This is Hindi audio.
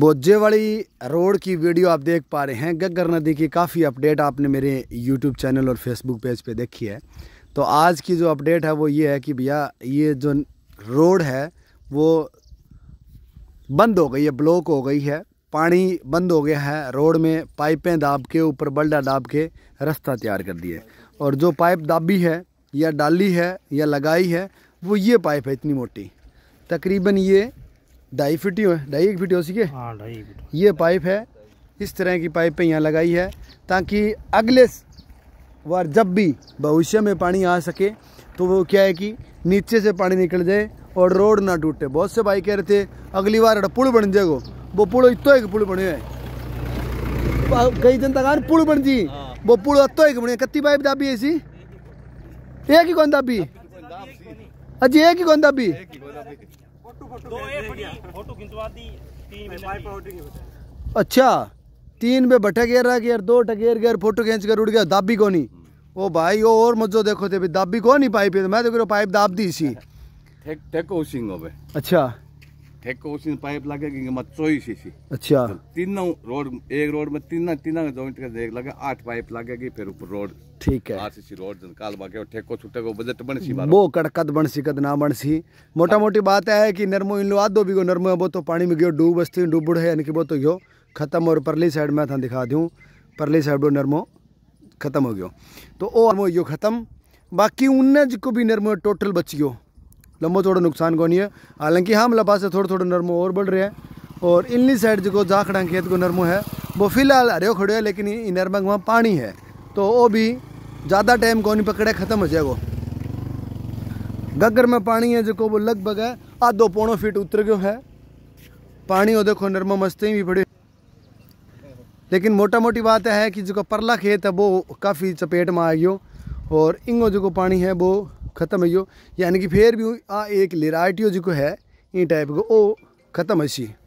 बोजेवाड़ी रोड की वीडियो आप देख पा रहे हैं गग्गर नदी की काफ़ी अपडेट आपने मेरे यूट्यूब चैनल और फेसबुक पेज पे देखी है तो आज की जो अपडेट है वो ये है कि भैया ये जो रोड है वो बंद हो गई है ब्लॉक हो गई है पानी बंद हो गया है रोड में पाइपें दाब के ऊपर बल्डा दाब के रास्ता तैयार कर दिए और जो पाइप दाबी है या डाली है या लगाई है वो ये पाइप है इतनी मोटी तकरीबन ये ढाई फिट ही ढाई एक फिट हो सके हाँ, ये पाइप है इस तरह की पे यहाँ लगाई है ताकि अगले बार जब भी भविष्य में पानी आ सके तो वो क्या है कि नीचे से पानी निकल जाए और रोड ना टूटे बहुत से भाई कह रहे थे अगली बार पुल बन जाएगा वो पुल इतो एक पुल बने है कई जनता कहा पुल बन जी हाँ। वो पुल अतो एक बने कत्ती पाइप दाबी सी एक ही कौन दाबी अजी एक ही कौन दाबी अच्छा तीन बटे गेर रह गया दो टकेर गेर फोटो खींच कर उड़ गया दाबी को नहीं ओ भाई ओ और मजो देखो थे दाबी को नहीं पाइप तो मैं तो पाइप दाब दी सी ठेक ठेक उसिंग हो बे अच्छा ठेको उसी पाइप लगेगी मत चौबीस सी अच्छा तीनों रोड एक रोड में तीन तीन जॉइंट का देख लगे आठ पाइप लगेगी फिर ऊपर रोड ठीक है आठ सी रोड निकाल बाके ठेको छुटे को बजट बन सी वो कड़कद बन सी कद ना बन सी मोटा मोटी बात है कि नरमो इन लो आधो भी को नरमो वो तो पानी में गयो डूब बस्ती डूबुड़ है यानी कि वो तो गयो खत्म और परली साइड में था दिखा दूँ परली साइड वो नरमो खत्म हो गयो तो वो नरमो यो खत्म बाकी उनने जो भी नरमो टोटल बच गयो लंबो थोड़ा नुकसान कौन है हालांकि हम हाँ, लबा से थोड़े थोड़े नरमो और बढ़ रहे हैं और इनली साइड जो जाखड़ा खेत को नरमो है वो फिलहाल हरे खड़े है लेकिन इन नरमा वहाँ पानी है तो वो भी ज़्यादा टाइम नहीं पकड़े ख़त्म हो जाएगा गगर में पानी है जो वो लगभग है आधो पौनों फीट उतर गयो है पानी वो देखो नरमा मस्ते भी पड़ी लेकिन मोटा मोटी बात है कि जो परला खेत है वो काफ़ी चपेट में आ गयो और इंगो जो पानी है वो खत्म हो यानी कि फिर भी आ एक लेराइटियो जो है ई टाइप को ओ खत्म है